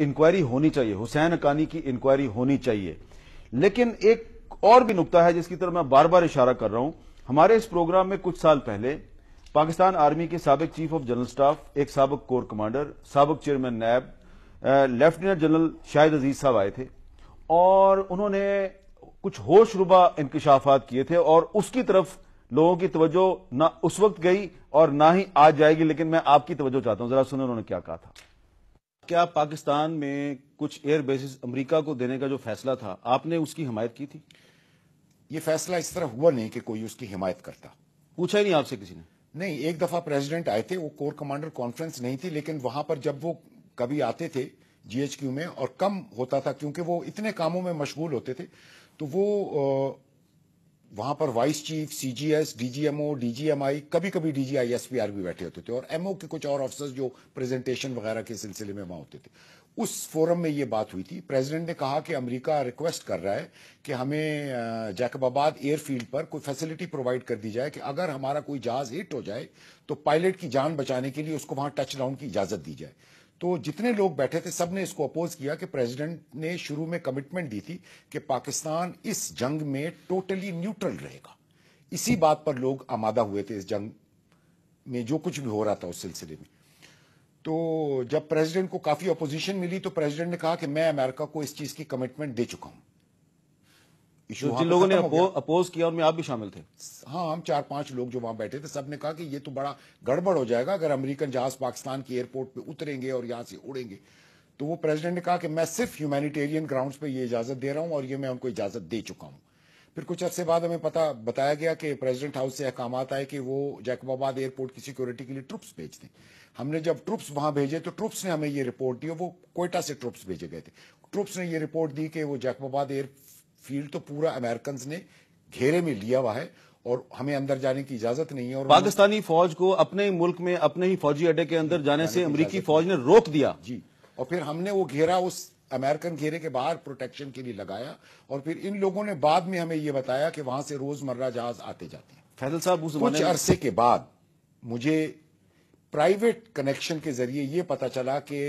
inquiry होनी चाहिए हुसैन अकानी की इंक्वायरी होनी चाहिए लेकिन एक और भी नुकता है जिसकी तरफ मैं बार बार इशारा कर रहा हूं हमारे इस प्रोग्राम में कुछ साल पहले पाकिस्तान आर्मी के सबक चीफ ऑफ जनरल स्टाफ एक सबक कोर कमांडर सबक चेयरमैन नैब लेफ्टिनेंट जनरल शाहिद अजीज साहब आए थे और उन्होंने कुछ होशरुबा इंकशाफात किए थे और उसकी तरफ लोगों की तवज्जो ना उस वक्त गई और ना ही आज जाएगी लेकिन मैं आपकी तवज्जो चाहता हूं जरा सुनो उन्होंने क्या कहा था क्या पाकिस्तान में कुछ एयर बेसिस अमेरिका को देने का जो फैसला था आपने उसकी हमायत की थी ये फैसला इस तरह हुआ नहीं कि कोई उसकी हिमायत करता पूछा ही नहीं आपसे किसी ने नहीं एक दफा प्रेसिडेंट आए थे वो कोर कमांडर कॉन्फ्रेंस नहीं थी लेकिन वहां पर जब वो कभी आते थे जीएचक्यू में और कम होता था क्योंकि वो इतने कामों में मशगूल होते थे तो वो वहां पर vice chief CGS DGMO DGMI कभी कभी डीजीआईएसपीआर भी बैठे होते थे और एमओ के कुछ और ऑफिसर्स जो प्रेजेंटेशन वगैरह के सिलसिले में वहां होते थे उस फोरम में ये बात हुई थी प्रेसिडेंट ने कहा कि अमेरिका रिक्वेस्ट कर रहा है कि हमें जैकबाबाद एयरफील्ड पर कोई फैसिलिटी प्रोवाइड कर दी जाए कि अगर हमारा कोई जहाज हिट हो जाए तो पायलट की जान बचाने के लिए उसको वहां टच डाउन की इजाजत दी जाए तो जितने लोग बैठे थे सब ने इसको अपोज किया कि प्रेसिडेंट ने शुरू में कमिटमेंट दी थी कि पाकिस्तान इस जंग में टोटली न्यूट्रल रहेगा इसी बात पर लोग आमादा हुए थे इस जंग में जो कुछ भी हो रहा था उस सिलसिले में तो जब प्रेसिडेंट को काफ़ी अपोजिशन मिली तो प्रेसिडेंट ने कहा कि मैं अमेरिका को इस चीज़ की कमिटमेंट दे चुका हूं इशू जिन लोगों ने अपो, अपोज किया उनमें आप भी शामिल थे हाँ हम चार पांच लोग जो वहां बैठे थे सबने कहा कि ये तो बड़ा गड़बड़ हो जाएगा अगर अमेरिकन जहाज पाकिस्तान की एयरपोर्ट पे उतरेंगे और यहाँ से उड़ेंगे तो वो प्रेसिडेंट ने कहा कि मैं सिर्फ ह्यूमैनिटेरियन ग्राउंड्स पे ये इजाजत दे रहा हूँ और ये मैं उनको इजाजत दे चुका हूँ फिर कुछ अरसे बाद हमें पता बताया गया कि प्रेसिडेंट हाउस से अहकाम आए कि वो जैकबाबाद एयरपोर्ट की सिक्योरिटी के लिए ट्रुप्स भेज दें हमने जब ट्रुप्स वहां भेजे तो ट्रुप्स ने हमें ये रिपोर्ट दी वो कोयटा से ट्रुप्स भेजे गए थे ट्रुप्स ने ये रिपोर्ट दी कि वो जैकबाबाद एयर फील्ड तो पूरा अमेरिकन ने घेरे में लिया हुआ है और हमें अंदर जाने की इजाजत नहीं है और पाकिस्तानी फौज को अपने ही मुल्क में अपने ही फौजी अड्डे के अंदर जाने से अमरीकी फौज ने रोक दिया जी और फिर हमने वो घेरा उस अमेरिकन घेरे के बाहर प्रोटेक्शन के लिए लगाया और फिर इन लोगों ने बाद में हमें यह बताया कि वहां से रोजमर्रा जहाज आते जाते हैं फैजल साहब उस कुछ अरसे के बाद मुझे प्राइवेट कनेक्शन के जरिए यह पता चला कि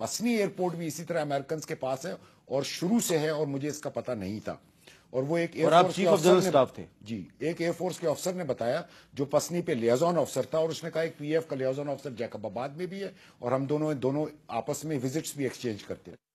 पसनी एयरपोर्ट भी इसी तरह अमेरिकन के पास है और शुरू से है और मुझे इसका पता नहीं था और वो एक एयरफोर्स के ऑफिसर थे जी एक एयरफोर्स के अफसर ने बताया जो पसनी पे लियाजोन ऑफिसर था और उसने कहा एक पीएफ का लियाजोन ऑफिसर जैकबाबाद में भी है और हम दोनों दोनों आपस में विजिट्स भी एक्सचेंज करते हैं